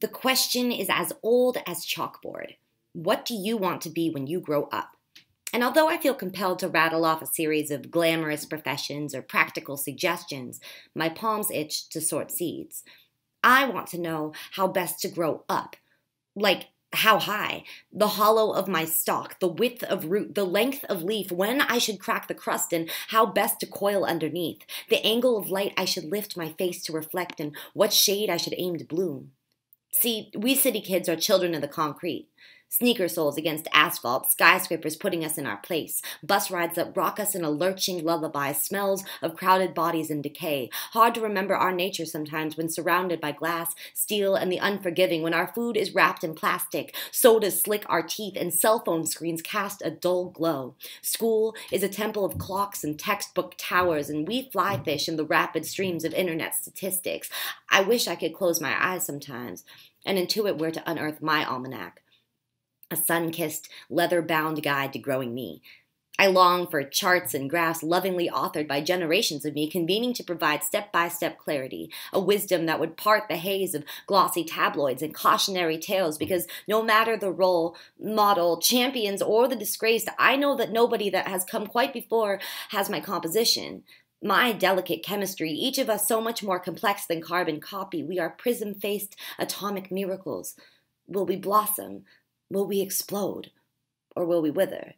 The question is as old as chalkboard. What do you want to be when you grow up? And although I feel compelled to rattle off a series of glamorous professions or practical suggestions, my palms itch to sort seeds. I want to know how best to grow up. Like, how high, the hollow of my stalk, the width of root, the length of leaf, when I should crack the crust and how best to coil underneath, the angle of light I should lift my face to reflect, and what shade I should aim to bloom. See, we city kids are children of the concrete. Sneaker soles against asphalt, skyscrapers putting us in our place, bus rides that rock us in a lurching lullaby, smells of crowded bodies and decay. Hard to remember our nature sometimes when surrounded by glass, steel, and the unforgiving, when our food is wrapped in plastic, sodas slick our teeth, and cell phone screens cast a dull glow. School is a temple of clocks and textbook towers, and we fly fish in the rapid streams of internet statistics. I wish I could close my eyes sometimes and intuit where to unearth my almanac a sun kissed, leather bound guide to growing me. I long for charts and graphs lovingly authored by generations of me, convening to provide step by step clarity, a wisdom that would part the haze of glossy tabloids and cautionary tales, because no matter the role, model, champions, or the disgraced, I know that nobody that has come quite before has my composition. My delicate chemistry, each of us so much more complex than carbon copy, we are prism faced atomic miracles. Will we blossom? Will we explode? Or will we wither?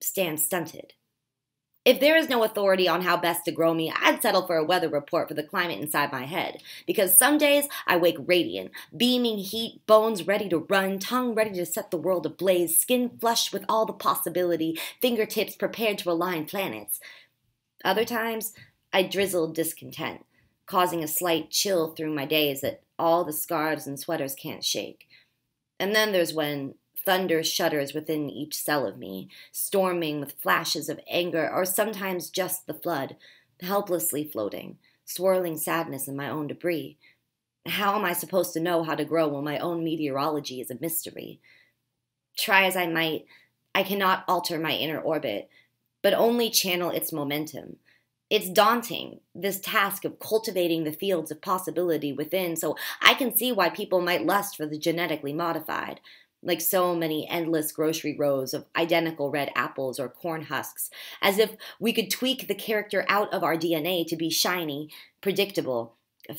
Stand stunted? If there is no authority on how best to grow me, I'd settle for a weather report for the climate inside my head. Because some days I wake radiant, beaming heat, bones ready to run, tongue ready to set the world ablaze, skin flushed with all the possibility, fingertips prepared to align planets. Other times, I drizzle discontent, causing a slight chill through my days that all the scarves and sweaters can't shake. And then there's when Thunder shudders within each cell of me, storming with flashes of anger, or sometimes just the flood, helplessly floating, swirling sadness in my own debris. How am I supposed to know how to grow when my own meteorology is a mystery? Try as I might, I cannot alter my inner orbit, but only channel its momentum. It's daunting, this task of cultivating the fields of possibility within, so I can see why people might lust for the genetically modified like so many endless grocery rows of identical red apples or corn husks, as if we could tweak the character out of our DNA to be shiny, predictable,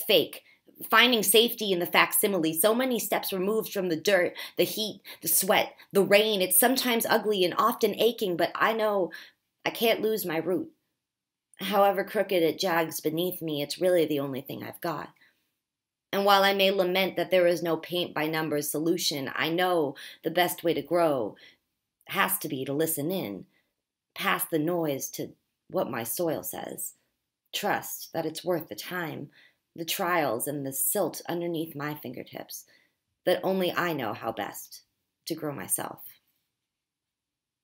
fake. Finding safety in the facsimile, so many steps removed from the dirt, the heat, the sweat, the rain. It's sometimes ugly and often aching, but I know I can't lose my root. However crooked it jags beneath me, it's really the only thing I've got. And while I may lament that there is no paint by numbers solution, I know the best way to grow has to be to listen in, past the noise to what my soil says. Trust that it's worth the time, the trials, and the silt underneath my fingertips, that only I know how best to grow myself.